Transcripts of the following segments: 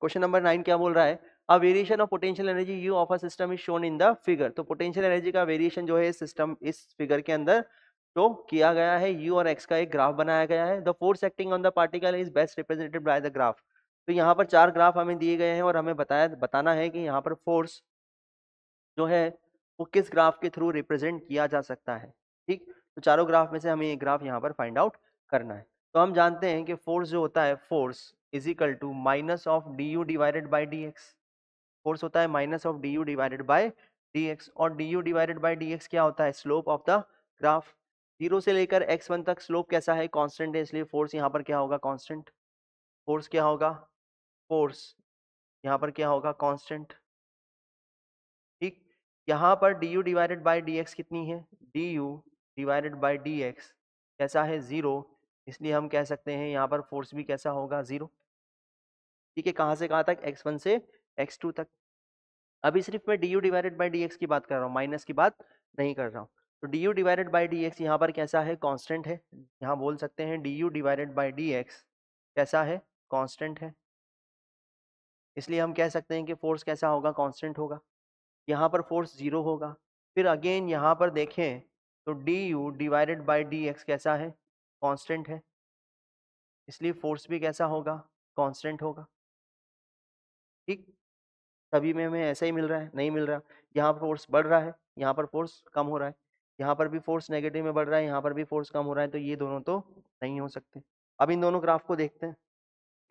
question number nine क्या बोल रहा है a variation of potential energy U of a system is shown in the figure तो potential energy का variation जो है सिस्टम इस फिगर के अंदर तो किया गया है यू और एक्स का एक ग्राफ बनाया गया है the force acting on the particle is best represented by the graph तो यहाँ पर चार ग्राफ हमें दिए गए हैं और हमें बताया बताना है कि यहाँ पर फोर्स जो है वो किस ग्राफ के थ्रू रिप्रेजेंट किया जा सकता है ठीक तो चारों ग्राफ में से हमें ये ग्राफ यहाँ पर फाइंड आउट करना है तो हम जानते हैं कि फोर्स जो होता है force is equal to minus of d U divided by d x force होता है minus of d U divided by d x और d U divided by d x क्या होता है slope of the graph zero से लेकर x one तक slope कैसा है कॉन्स्टेंट है इसलिए फोर्स यहाँ पर क्या होगा कॉन्स्टेंट फोर्स क्या होगा फोर्स यहाँ पर क्या होगा कॉन्स्टेंट ठीक यहाँ पर d U divided by d x कितनी है d U divided by d x कैसा है ज़ीरो इसलिए हम कह सकते हैं यहाँ पर फोर्स भी कैसा होगा ज़ीरो ठीक है कहाँ से कहाँ तक एक्स वन से एक्स टू तक अभी सिर्फ मैं d U divided by d x की बात कर रहा हूँ माइनस की बात नहीं कर रहा हूँ तो d U divided by d x यहाँ पर कैसा है कॉन्स्टेंट है यहाँ बोल सकते हैं d U divided by d x कैसा है कॉन्स्टेंट है इसलिए हम कह सकते हैं कि फोर्स कैसा होगा कॉन्स्टेंट होगा यहाँ पर फोर्स ज़ीरो होगा फिर अगेन यहाँ पर देखें तो d U divided by d x कैसा है कॉन्स्टेंट है इसलिए फोर्स भी कैसा होगा कांस्टेंट होगा ठीक तभी में हमें ऐसा ही मिल रहा है नहीं मिल रहा यहाँ पर फोर्स बढ़ रहा है यहाँ पर फोर्स कम हो रहा है यहाँ पर भी फोर्स नेगेटिव में बढ़ रहा है यहाँ पर भी फोर्स कम हो रहा है तो ये दोनों तो नहीं हो सकते अब इन दोनों ग्राफ को देखते हैं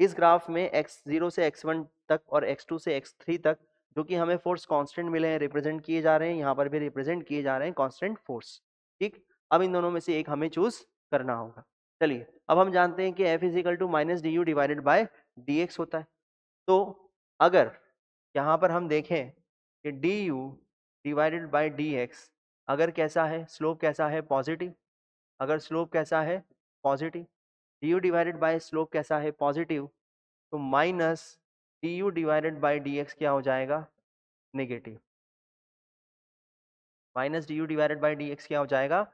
इस ग्राफ में एक्स जीरो से एक्स वन तक और एक्स टू से एक्स थ्री तक जो कि हमें फोर्स कांस्टेंट मिले हैं रिप्रेजेंट किए जा रहे हैं यहाँ पर भी रिप्रेजेंट किए जा रहे हैं कांस्टेंट फोर्स ठीक अब इन दोनों में से एक हमें चूज करना होगा चलिए अब हम जानते हैं कि F is equal to minus d U divided by d x होता है तो अगर यहाँ पर हम देखें कि d U divided by d x अगर कैसा है स्लोप कैसा है पॉजिटिव अगर स्लोप कैसा है positive d U divided by slope कैसा है पॉजिटिव तो minus d U divided by d x क्या हो जाएगा negative minus d U divided by d x क्या हो जाएगा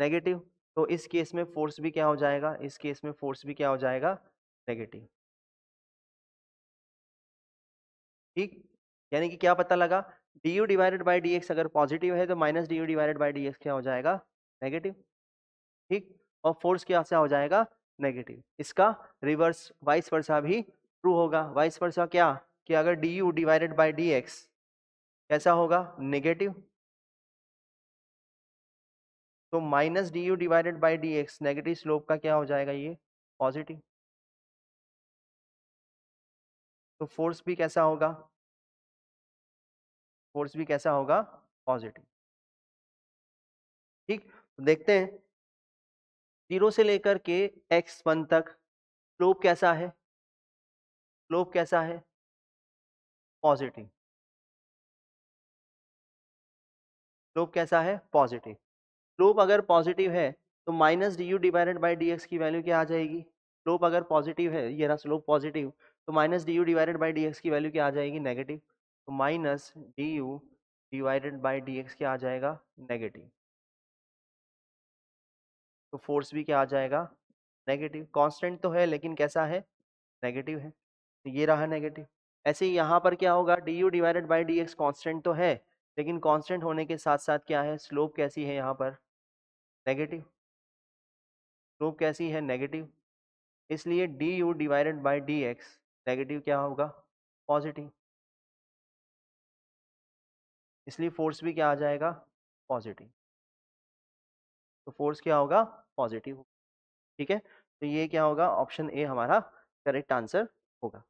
नेगेटिव तो इस केस में फोर्स भी क्या हो जाएगा इस केस में फोर्स भी क्या हो जाएगा नेगेटिव ठीक यानी कि क्या पता लगा d U divided by d अगर पॉजिटिव है तो minus d U divided by d क्या हो जाएगा नेगेटिव ठीक और फोर्स क्या हो जाएगा नेगेटिव इसका रिवर्स वाइस वर्षा भी ट्रू होगा वाइस वर्षा क्या कि अगर d U divided by d कैसा होगा नेगेटिव तो minus d U divided by d x negative slope का क्या हो जाएगा ये पॉजिटिव तो फोर्स भी कैसा होगा फोर्स भी कैसा होगा पॉजिटिव ठीक तो देखते हैं जीरो से लेकर के एक्स वन तक स्लोप कैसा है स्लोप कैसा है पॉजिटिव स्लोप कैसा है पॉजिटिव स्लोप अगर पॉजिटिव है तो minus d U divided by d x की वैल्यू क्या आ जाएगी स्लोप अगर पॉजिटिव है ये रहा स्लोप पॉजिटिव तो minus d U divided by d x की वैल्यू क्या आ जाएगी नेगेटिव तो minus d U divided by d x क्या आ जाएगा नेगेटिव तो फोर्स भी क्या आ जाएगा नेगेटिव कॉन्स्टेंट तो है लेकिन कैसा है नेगेटिव है तो ये रहा नेगेटिव ऐसे ही यहाँ पर क्या होगा d U divided by d x constant तो है लेकिन कांस्टेंट होने के साथ साथ क्या है स्लोप कैसी है यहाँ पर नेगेटिव प्रूफ कैसी है नेगेटिव इसलिए d U divided by d x negative क्या होगा पॉजिटिव इसलिए फोर्स भी क्या आ जाएगा पॉजिटिव तो फोर्स क्या होगा पॉजिटिव ठीक है तो ये क्या होगा ऑप्शन ए हमारा करेक्ट आंसर होगा